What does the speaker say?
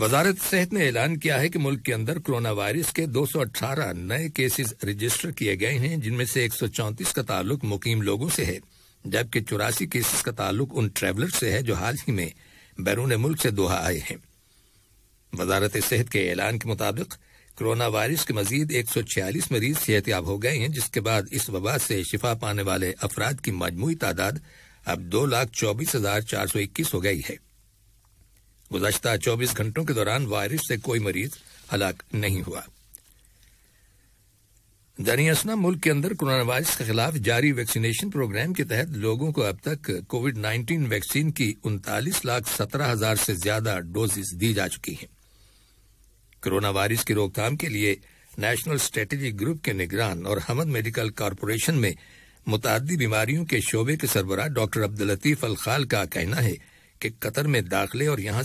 वजारत सेहत ने ऐलान किया है कि मुल्क के अंदर कोरोना वायरस के 218 नए केसेस रजिस्टर किए गए हैं जिनमें से 134 का ताल्लुक मुकीम लोगों से है जबकि चौरासी केसेस का ताल्लुक उन ट्रैवलर से है जो हाल ही में बैरून मुल्क से दोहा आए हैं वजारत सेहत के ऐलान के मुताबिक कोरोना वायरस के मजीद 146 मरीज सेहतियाब हो गए हैं जिसके बाद इस वबा से शिफा पाने वाले अफराद की मजमू तादाद अब दो लाख चौबीस हजार चार सौ इक्कीस हो गई है गुजशत चौबीस घंटों के दौरान वायरस से कोई मरीज हलाक नहीं हुआ दनियासना मुल्क के अंदर कोरोना वायरस के खिलाफ जारी वैक्सीनेशन प्रोग्राम के तहत लोगों को अब तक कोविड 19 वैक्सीन की उनतालीस लाख सत्रह हजार से ज्यादा डोजेस दी जा चुकी हैं कोरोना वायरस की रोकथाम के लिए नेशनल स्ट्रेटेजिक ग्रुप के निगरान और हमद मेडिकल कारपोरेशन में मुतदी बीमारियों के शोबे के सरबरा डॉक्टर अब्दुल लतीफ अल खाल का कहना है कि कतर में दाखिले और यहाँ